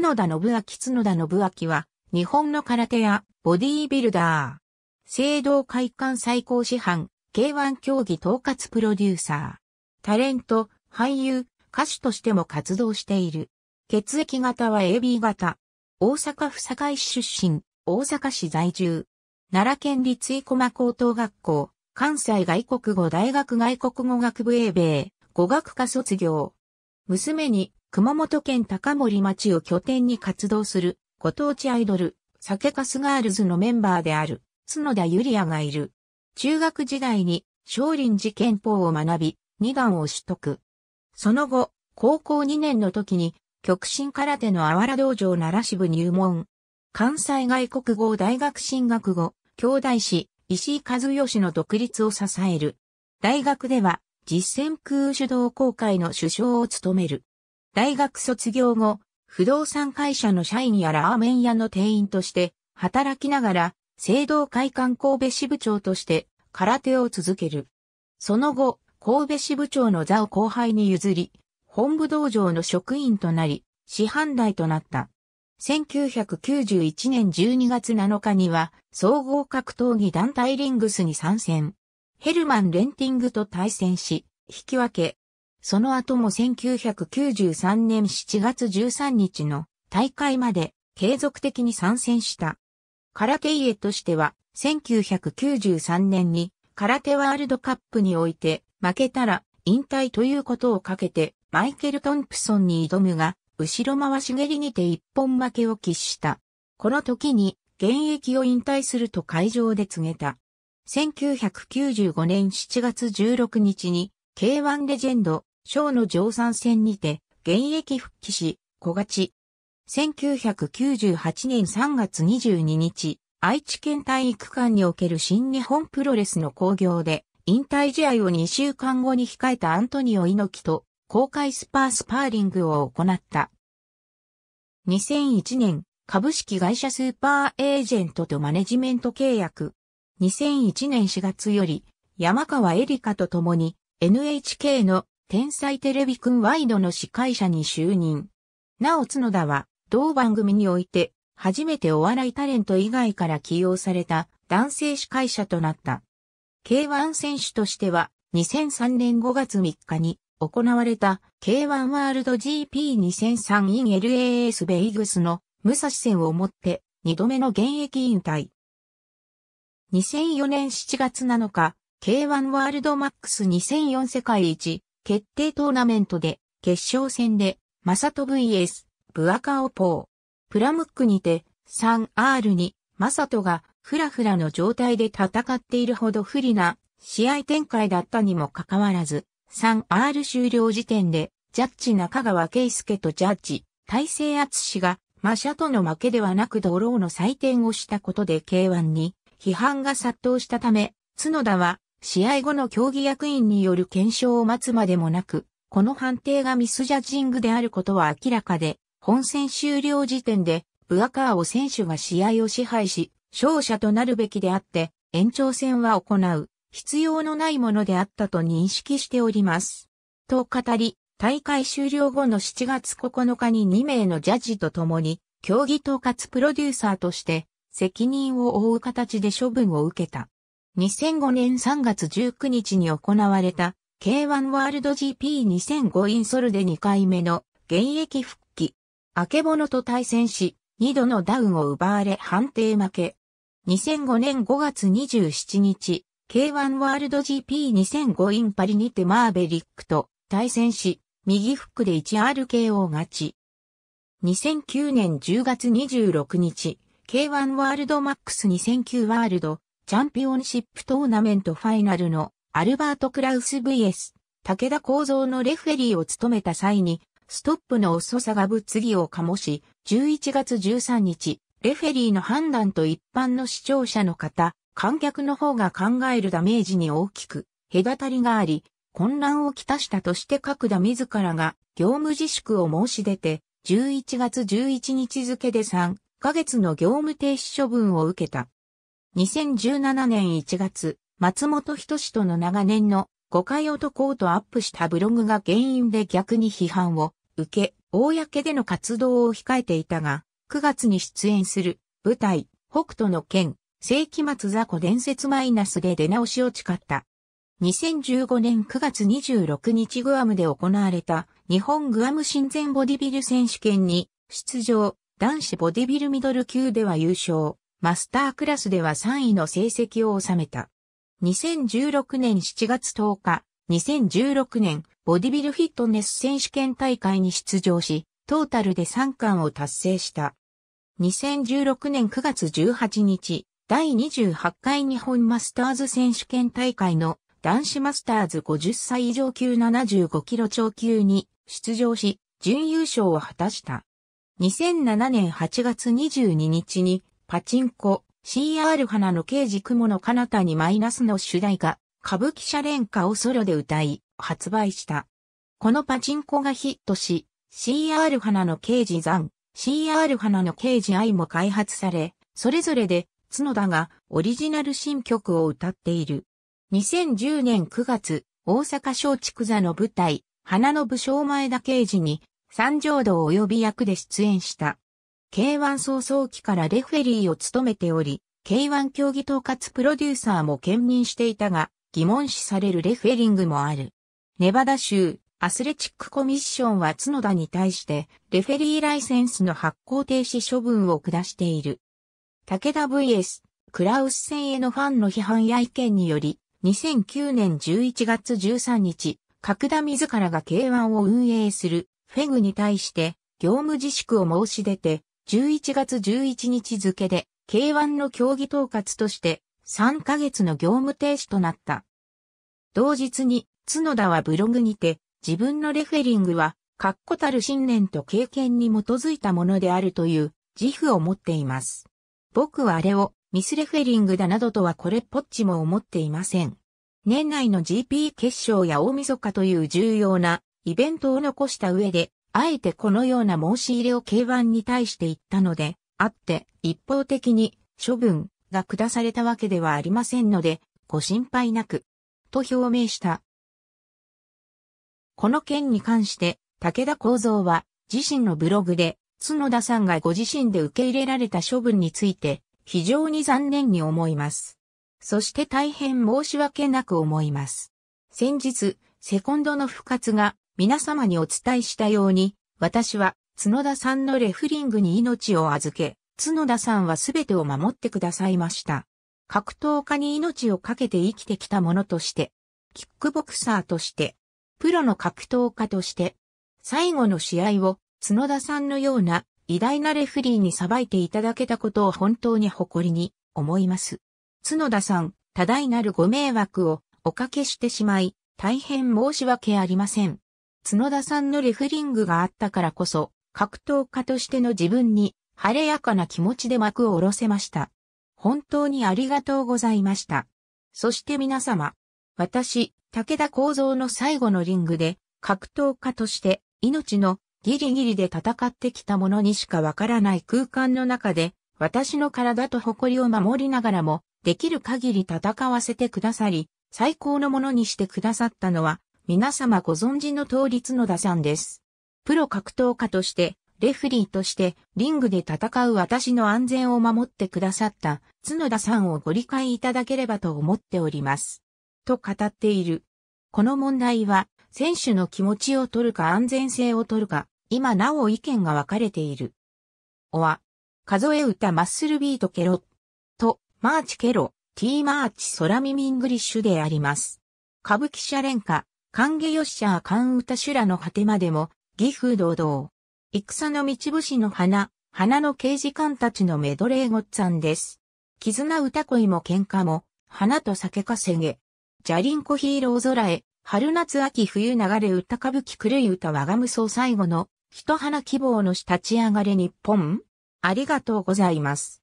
角田信明角田信明は、日本の空手やボディービルダー、青道会館最高師範、K1 競技統括プロデューサー、タレント、俳優、歌手としても活動している。血液型は AB 型。大阪府堺市出身、大阪市在住。奈良県立生駒高等学校、関西外国語大学外国語学部英米、語学科卒業。娘に熊本県高森町を拠点に活動する、ご当地アイドル、酒かすガールズのメンバーである、角田ゆりやがいる。中学時代に、少林寺拳法を学び、二段を取得。その後、高校2年の時に、極真空手のあわら道場奈良支部入門。関西外国語大学進学後、兄弟子、石井和義の独立を支える。大学では、実践空手道公会の首相を務める。大学卒業後、不動産会社の社員やラーメン屋の店員として働きながら、聖堂会館神戸支部長として空手を続ける。その後、神戸支部長の座を後輩に譲り、本部道場の職員となり、師範代となった。1991年12月7日には、総合格闘技団体リングスに参戦。ヘルマン・レンティングと対戦し、引き分け、その後も1993年7月13日の大会まで継続的に参戦した。空手家としては1993年に空手ワールドカップにおいて負けたら引退ということをかけてマイケル・トンプソンに挑むが後ろ回し蹴りにて一本負けを喫した。この時に現役を引退すると会場で告げた。1995年7月16日に K1 レジェンド章の乗船戦にて、現役復帰し、小勝ち。1998年3月22日、愛知県体育館における新日本プロレスの興行で、引退試合を2週間後に控えたアントニオ猪木と公開スパースパーリングを行った。2001年、株式会社スーパーエージェントとマネジメント契約。2001年4月より、山川エリカと共に NHK の天才テレビくんワイドの司会者に就任。なお角田は、同番組において、初めてお笑いタレント以外から起用された男性司会者となった。K1 選手としては、2003年5月3日に行われた K1 ワールド GP2003 in LAS ベイグスの武蔵戦をもって2度目の現役引退。2004年7月7日、K1 ワールドマックス2004世界一決定トーナメントで、決勝戦で、マサト VS、ブアカオポー。プラムックにて、3R に、マサトが、フラフラの状態で戦っているほど不利な、試合展開だったにもかかわらず、3R 終了時点で、ジャッジ中川圭介とジャッジ、大勢厚氏が、マシャとの負けではなくドローの採点をしたことで K1 に批判が殺到したため、角田は試合後の競技役員による検証を待つまでもなく、この判定がミスジャッジングであることは明らかで、本戦終了時点で、ブアカーを選手が試合を支配し、勝者となるべきであって、延長戦は行う、必要のないものであったと認識しております。と語り、大会終了後の7月9日に2名のジャッジと共に、競技統括プロデューサーとして、責任を負う形で処分を受けた。2005年3月19日に行われた K1 ワールド GP2005 インソルで2回目の現役復帰。明けぼのと対戦し、2度のダウンを奪われ判定負け。2005年5月27日、K1 ワールド GP2005 インパリにてマーベリックと対戦し、右フックで 1RKO 勝ち。2009年10月26日、K1 ワールドマックス2009ワールドチャンピオンシップトーナメントファイナルのアルバート・クラウス VS 武田構造のレフェリーを務めた際に、ストップの遅さが物議を醸し、11月13日、レフェリーの判断と一般の視聴者の方、観客の方が考えるダメージに大きく、隔たりがあり、混乱をきたしたとして角田自らが業務自粛を申し出て、11月11日付で3ヶ月の業務停止処分を受けた。2017年1月、松本人志との長年の誤解を解こうとアップしたブログが原因で逆に批判を受け、公での活動を控えていたが、9月に出演する舞台、北斗の剣、世紀末雑魚伝説マイナスで出直しを誓った。2015年9月26日グアムで行われた日本グアム親善ボディビル選手権に出場、男子ボディビルミドル級では優勝。マスタークラスでは3位の成績を収めた。2016年7月10日、2016年ボディビルフィットネス選手権大会に出場し、トータルで3冠を達成した。2016年9月18日、第28回日本マスターズ選手権大会の男子マスターズ50歳以上級75キロ超級に出場し、準優勝を果たした。2007年8月22日にパチンコ、CR 花の刑事雲の彼方にマイナスの主題歌、歌舞伎社連歌をソロで歌い、発売した。このパチンコがヒットし、CR 花の刑事残、CR 花の刑事愛も開発され、それぞれで、角田がオリジナル新曲を歌っている。2010年9月、大阪松竹座の舞台、花の武将前田刑事に、三条道及び役で出演した。K1 早々期からレフェリーを務めており、K1 競技統括プロデューサーも兼任していたが、疑問視されるレフェリングもある。ネバダ州、アスレチックコミッションは角田に対して、レフェリーライセンスの発行停止処分を下している。武田 VS、クラウス戦へのファンの批判や意見により、2009年11月13日、角田自らが K1 を運営するフェグに対して、業務自粛を申し出て、11月11日付で K1 の競技統括として3ヶ月の業務停止となった。同日に角田はブログにて自分のレフェリングは確固たる信念と経験に基づいたものであるという自負を持っています。僕はあれをミスレフェリングだなどとはこれっぽっちも思っていません。年内の GP 決勝や大晦日という重要なイベントを残した上であえてこのような申し入れを K1 に対して言ったので、あって一方的に処分が下されたわけではありませんので、ご心配なく、と表明した。この件に関して、武田構造は自身のブログで、角田さんがご自身で受け入れられた処分について、非常に残念に思います。そして大変申し訳なく思います。先日、セコンドの復活が皆様にお伝えしたように、私は角田さんのレフリングに命を預け、角田さんは全てを守ってくださいました。格闘家に命を懸けて生きてきた者として、キックボクサーとして、プロの格闘家として、最後の試合を角田さんのような偉大なレフリーに裁いていただけたことを本当に誇りに思います。角田さん、多大なるご迷惑をおかけしてしまい、大変申し訳ありません。角田さんのリフリングがあったからこそ、格闘家としての自分に晴れやかな気持ちで幕を下ろせました。本当にありがとうございました。そして皆様、私、武田幸三の最後のリングで、格闘家として命のギリギリで戦ってきたものにしかわからない空間の中で、私の体と誇りを守りながらも、できる限り戦わせてくださり、最高のものにしてくださったのは、皆様ご存知の通り角田さんです。プロ格闘家として、レフリーとして、リングで戦う私の安全を守ってくださった角田さんをご理解いただければと思っております。と語っている。この問題は、選手の気持ちを取るか安全性を取るか、今なお意見が分かれている。おは、数え歌マッスルビートケロ、と、マーチケロ、ティーマーチ空耳イングリッシュであります。歌舞伎者連歌、歓迎よっしゃー歓歌修羅の果てまでも、義風堂々。戦の道節の花、花の刑事官たちのメドレーごっつんです。絆歌恋も喧嘩も、花と酒稼げ。ジャリンコヒーロー空へ、春夏秋冬流れ歌歌舞伎狂い歌我が無双最後の、一花希望のし立ち上がれ日本ありがとうございます。